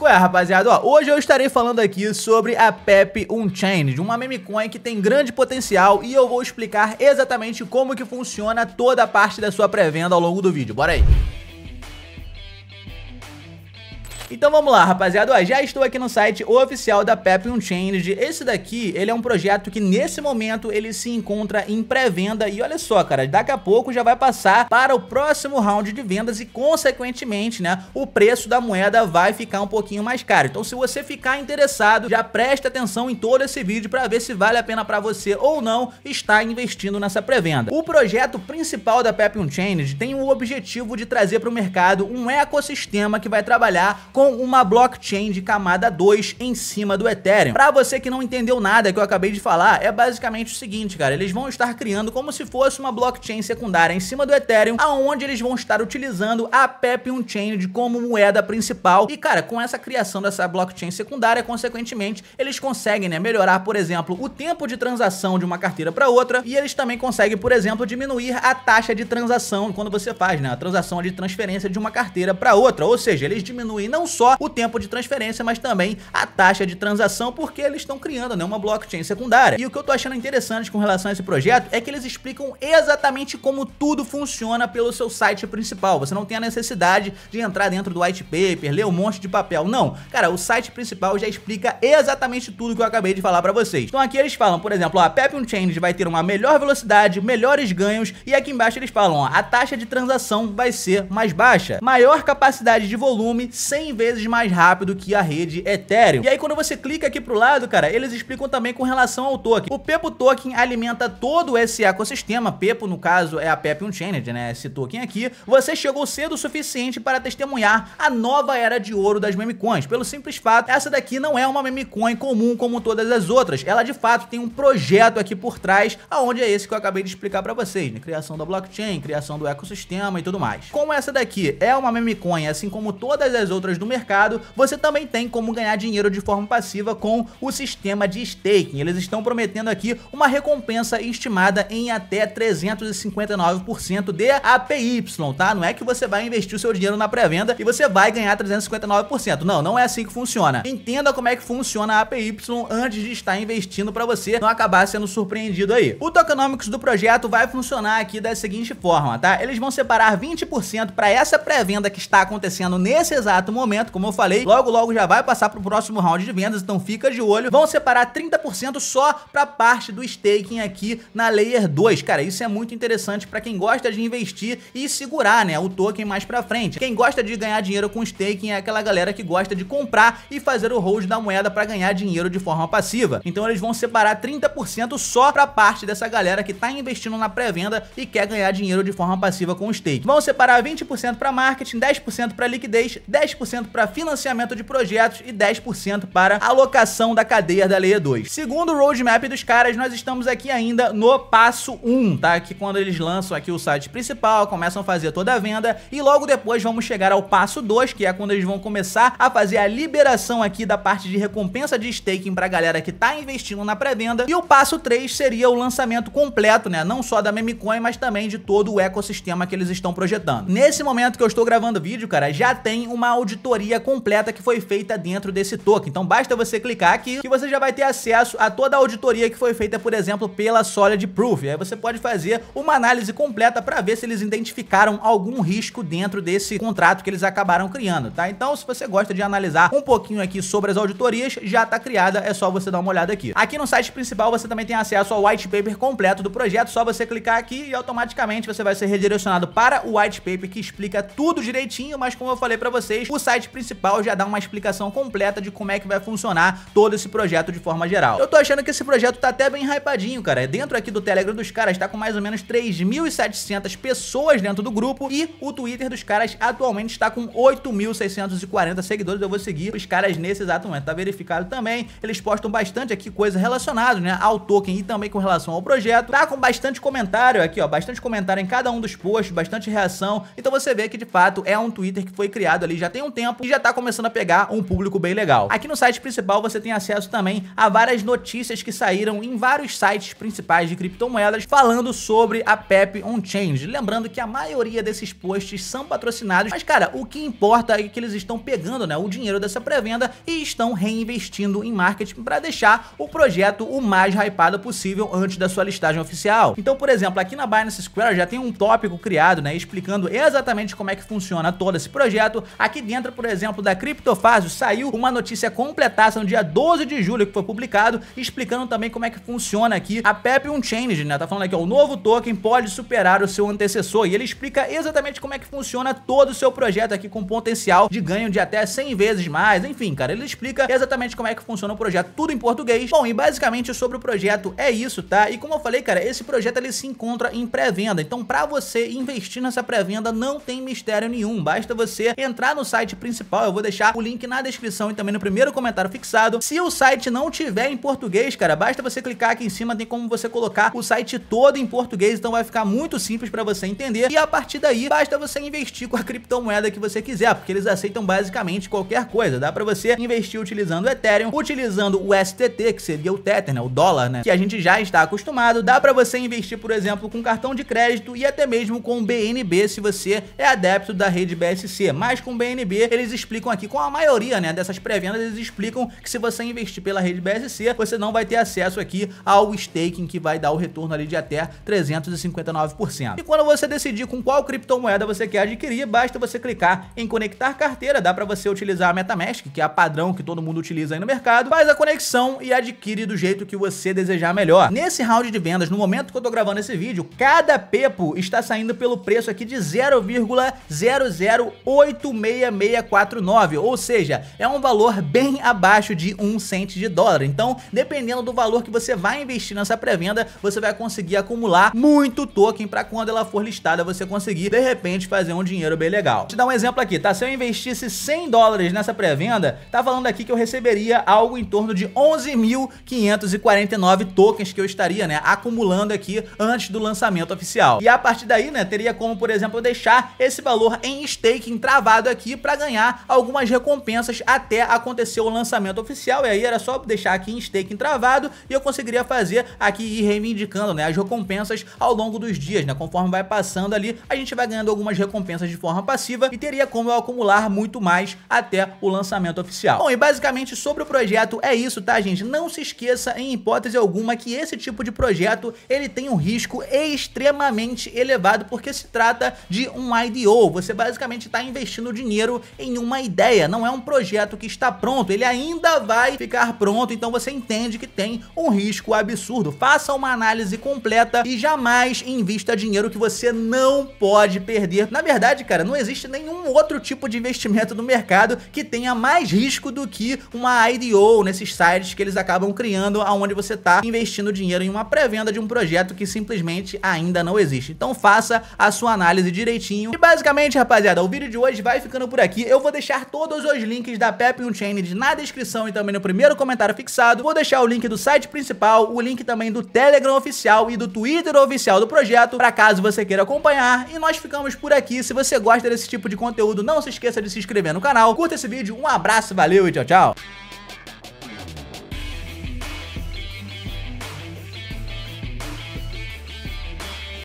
Qual é, rapaziada? Ó, hoje eu estarei falando aqui sobre a PEP Unchained, uma meme coin que tem grande potencial e eu vou explicar exatamente como que funciona toda a parte da sua pré-venda ao longo do vídeo. Bora aí! Então vamos lá, rapaziada. já estou aqui no site oficial da Pepium Change. Esse daqui, ele é um projeto que nesse momento ele se encontra em pré-venda. E olha só, cara, daqui a pouco já vai passar para o próximo round de vendas e, consequentemente, né, o preço da moeda vai ficar um pouquinho mais caro. Então se você ficar interessado, já preste atenção em todo esse vídeo para ver se vale a pena para você ou não estar investindo nessa pré-venda. O projeto principal da Pepium Change tem o objetivo de trazer para o mercado um ecossistema que vai trabalhar com com uma blockchain de camada 2 em cima do Ethereum. Para você que não entendeu nada que eu acabei de falar, é basicamente o seguinte, cara, eles vão estar criando como se fosse uma blockchain secundária em cima do Ethereum, aonde eles vão estar utilizando a Pepium Chain de como moeda principal. E cara, com essa criação dessa blockchain secundária, consequentemente, eles conseguem, né, melhorar, por exemplo, o tempo de transação de uma carteira para outra, e eles também conseguem, por exemplo, diminuir a taxa de transação quando você faz, né, a transação de transferência de uma carteira para outra, ou seja, eles diminuem não só o tempo de transferência, mas também a taxa de transação, porque eles estão criando né, uma blockchain secundária. E o que eu tô achando interessante com relação a esse projeto é que eles explicam exatamente como tudo funciona pelo seu site principal. Você não tem a necessidade de entrar dentro do white paper, ler um monte de papel. Não, cara, o site principal já explica exatamente tudo que eu acabei de falar para vocês. Então aqui eles falam, por exemplo, a Pepium Change vai ter uma melhor velocidade, melhores ganhos e aqui embaixo eles falam, ó, a taxa de transação vai ser mais baixa, maior capacidade de volume, sem vezes mais rápido que a rede Ethereum. E aí quando você clica aqui pro lado, cara, eles explicam também com relação ao token. O Pepo Token alimenta todo esse ecossistema, Pepo no caso é a Pepe Unchained, né, esse token aqui. Você chegou cedo o suficiente para testemunhar a nova era de ouro das memecoins. Pelo simples fato, essa daqui não é uma memecoin comum como todas as outras. Ela de fato tem um projeto aqui por trás, aonde é esse que eu acabei de explicar para vocês, né? Criação da blockchain, criação do ecossistema e tudo mais. Como essa daqui é uma memecoin, assim como todas as outras do mercado, você também tem como ganhar dinheiro de forma passiva com o sistema de staking. Eles estão prometendo aqui uma recompensa estimada em até 359% de APY, tá? Não é que você vai investir o seu dinheiro na pré-venda e você vai ganhar 359%. Não, não é assim que funciona. Entenda como é que funciona a APY antes de estar investindo para você não acabar sendo surpreendido aí. O tokenomics do projeto vai funcionar aqui da seguinte forma, tá? Eles vão separar 20% para essa pré-venda que está acontecendo nesse exato momento momento, como eu falei, logo logo já vai passar pro próximo round de vendas, então fica de olho. Vão separar 30% só pra parte do staking aqui na Layer 2. Cara, isso é muito interessante pra quem gosta de investir e segurar, né, o token mais pra frente. Quem gosta de ganhar dinheiro com staking é aquela galera que gosta de comprar e fazer o hold da moeda pra ganhar dinheiro de forma passiva. Então eles vão separar 30% só pra parte dessa galera que tá investindo na pré-venda e quer ganhar dinheiro de forma passiva com o stake. Vão separar 20% pra marketing, 10% pra liquidez, 10% 10% para financiamento de projetos e 10% para alocação da cadeia da Lei 2. Segundo o roadmap dos caras, nós estamos aqui ainda no passo 1, tá? Que quando eles lançam aqui o site principal, começam a fazer toda a venda e logo depois vamos chegar ao passo 2, que é quando eles vão começar a fazer a liberação aqui da parte de recompensa de staking para a galera que está investindo na pré-venda. E o passo 3 seria o lançamento completo, né? Não só da Memecoin, mas também de todo o ecossistema que eles estão projetando. Nesse momento que eu estou gravando o vídeo, cara, já tem uma auditoria auditoria completa que foi feita dentro desse token. Então basta você clicar aqui que você já vai ter acesso a toda a auditoria que foi feita, por exemplo, pela Solid Proof. Aí você pode fazer uma análise completa para ver se eles identificaram algum risco dentro desse contrato que eles acabaram criando, tá? Então se você gosta de analisar um pouquinho aqui sobre as auditorias, já está criada, é só você dar uma olhada aqui. Aqui no site principal você também tem acesso ao white paper completo do projeto, só você clicar aqui e automaticamente você vai ser redirecionado para o white paper que explica tudo direitinho, mas como eu falei para vocês, o site site principal já dá uma explicação completa de como é que vai funcionar todo esse projeto de forma geral. Eu tô achando que esse projeto tá até bem hypadinho, cara. É dentro aqui do Telegram dos caras tá com mais ou menos 3.700 pessoas dentro do grupo e o Twitter dos caras atualmente está com 8.640 seguidores. Eu vou seguir os caras nesse exato momento. Tá verificado também. Eles postam bastante aqui coisa relacionada, né, ao token e também com relação ao projeto. Tá com bastante comentário aqui, ó, bastante comentário em cada um dos posts, bastante reação. Então você vê que de fato é um Twitter que foi criado ali já tem um tempo tempo e já tá começando a pegar um público bem legal. Aqui no site principal você tem acesso também a várias notícias que saíram em vários sites principais de criptomoedas falando sobre a PEP on-change. Lembrando que a maioria desses posts são patrocinados, mas cara, o que importa é que eles estão pegando né, o dinheiro dessa pré-venda e estão reinvestindo em marketing para deixar o projeto o mais hypado possível antes da sua listagem oficial. Então, por exemplo, aqui na Binance Square já tem um tópico criado, né, explicando exatamente como é que funciona todo esse projeto. Aqui dentro por exemplo, da Criptofásio, saiu uma notícia completaça no dia 12 de julho, que foi publicado, explicando também como é que funciona aqui a PEP Unchanged, né? Tá falando aqui, ó, o novo token pode superar o seu antecessor, e ele explica exatamente como é que funciona todo o seu projeto aqui com potencial de ganho de até 100 vezes mais, enfim, cara, ele explica exatamente como é que funciona o projeto, tudo em português. Bom, e basicamente sobre o projeto é isso, tá? E como eu falei, cara, esse projeto ele se encontra em pré-venda, então pra você investir nessa pré-venda não tem mistério nenhum, basta você entrar no site principal principal. Eu vou deixar o link na descrição e também no primeiro comentário fixado. Se o site não tiver em português, cara, basta você clicar aqui em cima, tem como você colocar o site todo em português, então vai ficar muito simples para você entender. E a partir daí, basta você investir com a criptomoeda que você quiser, porque eles aceitam basicamente qualquer coisa. Dá para você investir utilizando o Ethereum, utilizando o STT, que seria o Tether, né, o dólar, né, que a gente já está acostumado. Dá para você investir, por exemplo, com cartão de crédito e até mesmo com BNB, se você é adepto da rede BSC. Mas com BNB eles explicam aqui, com a maioria né, dessas pré-vendas, eles explicam que se você investir pela rede BSC, você não vai ter acesso aqui ao staking que vai dar o retorno ali de até 359%. E quando você decidir com qual criptomoeda você quer adquirir, basta você clicar em conectar carteira, dá para você utilizar a MetaMask, que é a padrão que todo mundo utiliza aí no mercado, faz a conexão e adquire do jeito que você desejar melhor. Nesse round de vendas, no momento que eu tô gravando esse vídeo, cada pepo está saindo pelo preço aqui de 0,00866 0,649, ou seja, é um valor bem abaixo de 1 cento de dólar. Então, dependendo do valor que você vai investir nessa pré-venda, você vai conseguir acumular muito token para quando ela for listada, você conseguir, de repente, fazer um dinheiro bem legal. Vou te dar um exemplo aqui, tá? Se eu investisse 100 dólares nessa pré-venda, tá falando aqui que eu receberia algo em torno de 11.549 tokens que eu estaria, né, acumulando aqui antes do lançamento oficial. E a partir daí, né, teria como, por exemplo, deixar esse valor em staking travado aqui para ganhar ganhar algumas recompensas até acontecer o lançamento oficial. E aí era só deixar aqui em stake travado e eu conseguiria fazer aqui ir reivindicando né, as recompensas ao longo dos dias. Né? Conforme vai passando ali, a gente vai ganhando algumas recompensas de forma passiva e teria como eu acumular muito mais até o lançamento oficial. Bom, e basicamente sobre o projeto é isso, tá, gente? Não se esqueça, em hipótese alguma, que esse tipo de projeto ele tem um risco extremamente elevado porque se trata de um IDO. Você basicamente está investindo dinheiro em uma ideia, não é um projeto que está pronto, ele ainda vai ficar pronto, então você entende que tem um risco absurdo. Faça uma análise completa e jamais invista dinheiro que você não pode perder. Na verdade, cara, não existe nenhum outro tipo de investimento no mercado que tenha mais risco do que uma IDO nesses sites que eles acabam criando aonde você está investindo dinheiro em uma pré-venda de um projeto que simplesmente ainda não existe. Então faça a sua análise direitinho. E basicamente, rapaziada, o vídeo de hoje vai ficando por aqui eu vou deixar todos os links da Pepe Unchained na descrição e também no primeiro comentário fixado. Vou deixar o link do site principal, o link também do Telegram oficial e do Twitter oficial do projeto, para caso você queira acompanhar. E nós ficamos por aqui. Se você gosta desse tipo de conteúdo, não se esqueça de se inscrever no canal. Curta esse vídeo, um abraço, valeu e tchau, tchau.